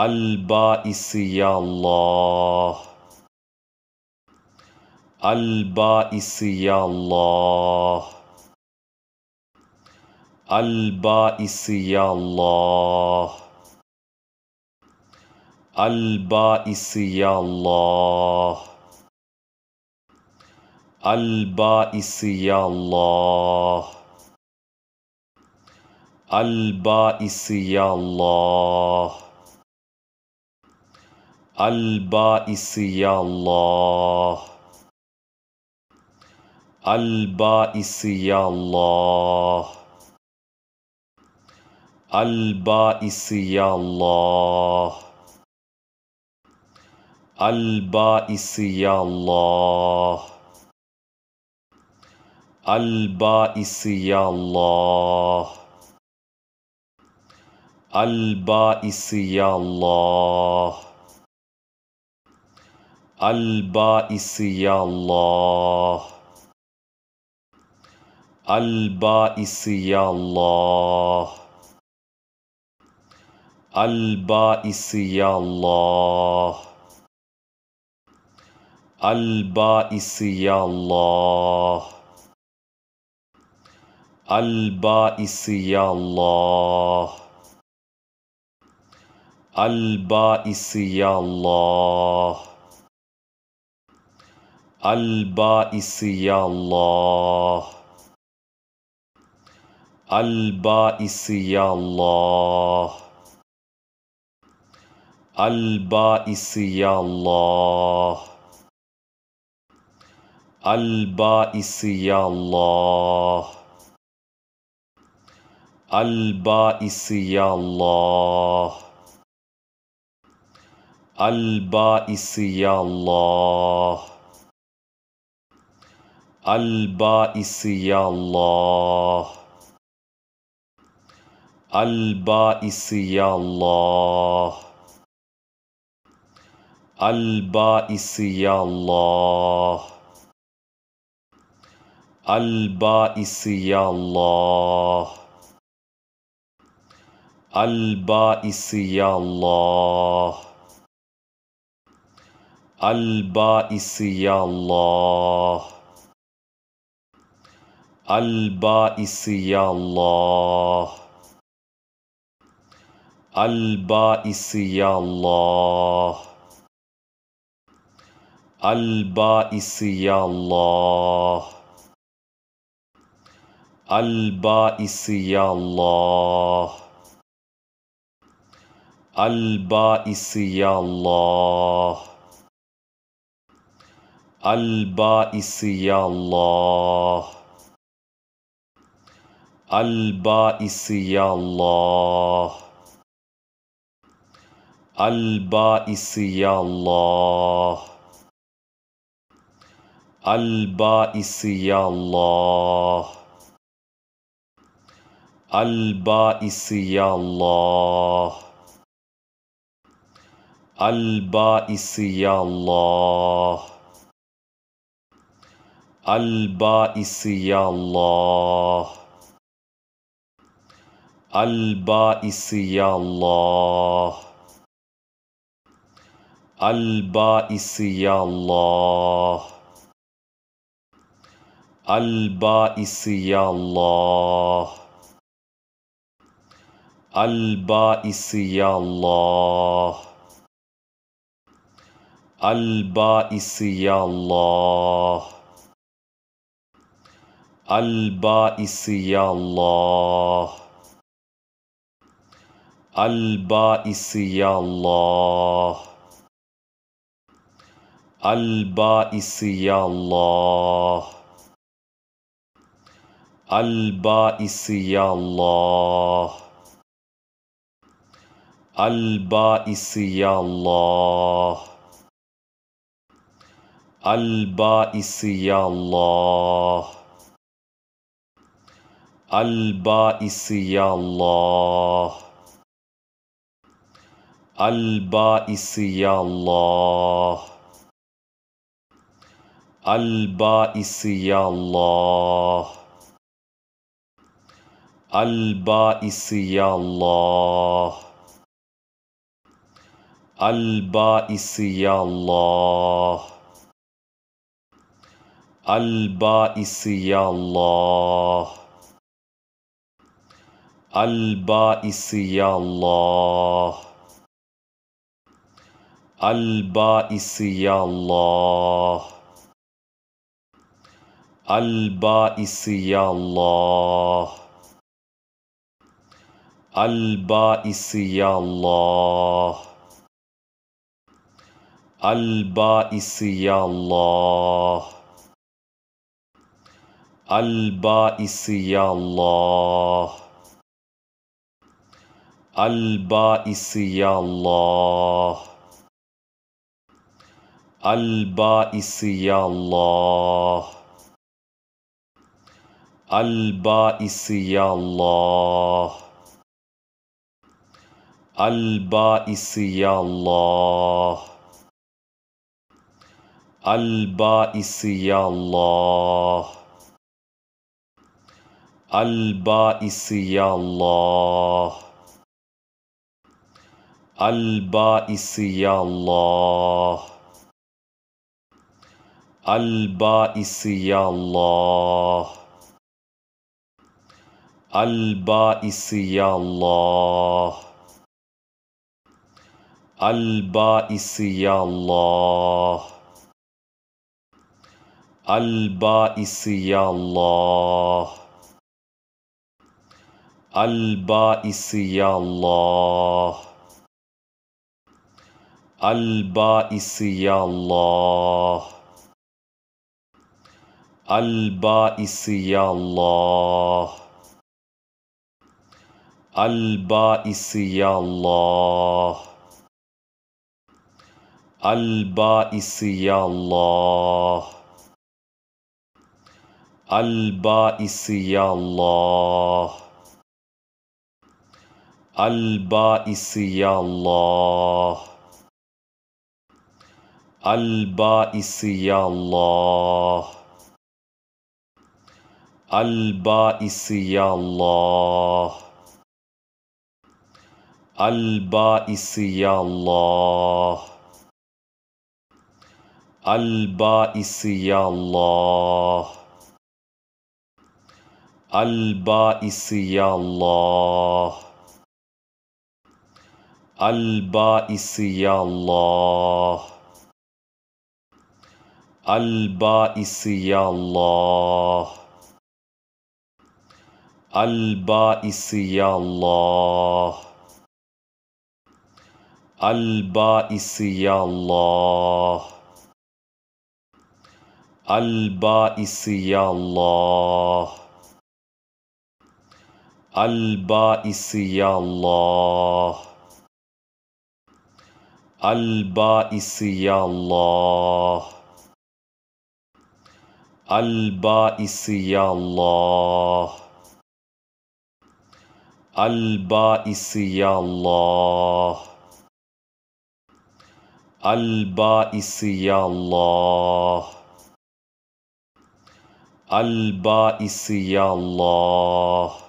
البائس يا الله البائس يا الله البائس يا الله البائس يا الله البائس يا الله البائس يا الله البائس يا الله البائس يا الله البائس يا الله البائس يا الله البائس يا الله البائس يا الله البائس يا الله البائس يا الله البائس يا الله البائس يا الله البائس يا الله البائس يا الله البائس يا الله البائس يا الله البائس يا الله البائس يا الله البائس يا الله البائس يا الله البائس يا الله البائس يا الله البائس يا الله البائس يا الله البائس يا الله البائس يا الله البائس يا الله البائس يا الله البائس يا الله البائس يا الله البائس يا الله البائس يا الله البائس يا الله البائس يا الله البائس يا الله البائس يا الله البائس يا الله البائس يا الله البائس يا الله البائس يا الله البائس يا الله البائس يا الله البائس يا الله البائس يا الله البائس يا الله البائس يا الله البائس يا الله البائس يا الله البائس يا الله البائس يا الله البائس يا الله البائس يا الله البائس يا الله البائس يا الله البائس يا الله البائس يا الله البائس يا الله البائس يا الله البائس يا الله البائس يا الله البائس يا الله البائس يا الله البائس يا الله البائس يا الله البائس يا الله البائس يا الله البائس يا الله البائس يا الله البائس يا الله البائس يا الله البائس يا الله البائس يا الله البائس يا الله البائس يا الله البائس يا الله البائس يا الله البائس يا الله البائس يا الله البائس يا الله البائس يا الله البائس يا الله البائس يا الله البائس يا الله البائس يا الله البائس يا الله البائس يا الله البائس يا الله البائس يا الله البائس يا الله البائس يا الله البائس يا الله البائس يا الله البائس يا الله البائس يا الله البائس يا الله